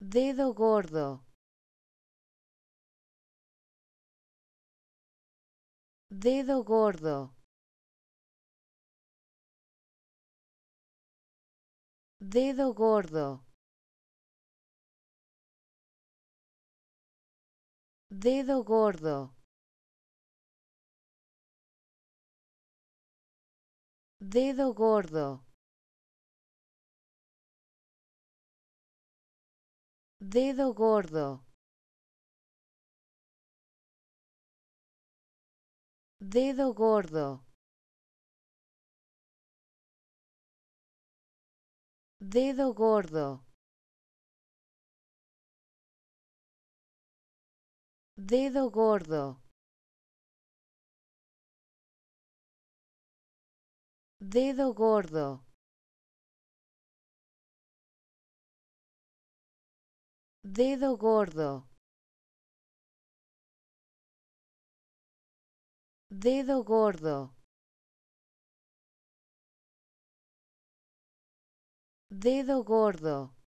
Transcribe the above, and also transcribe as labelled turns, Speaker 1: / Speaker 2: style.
Speaker 1: Dedo gordo. Dedo gordo. Dedo gordo. Dedo gordo. Dedo gordo. Dedo gordo. Dedo gordo. Dedo gordo. Dedo gordo. Dedo gordo. Dedo gordo. Dedo gordo. Dedo gordo.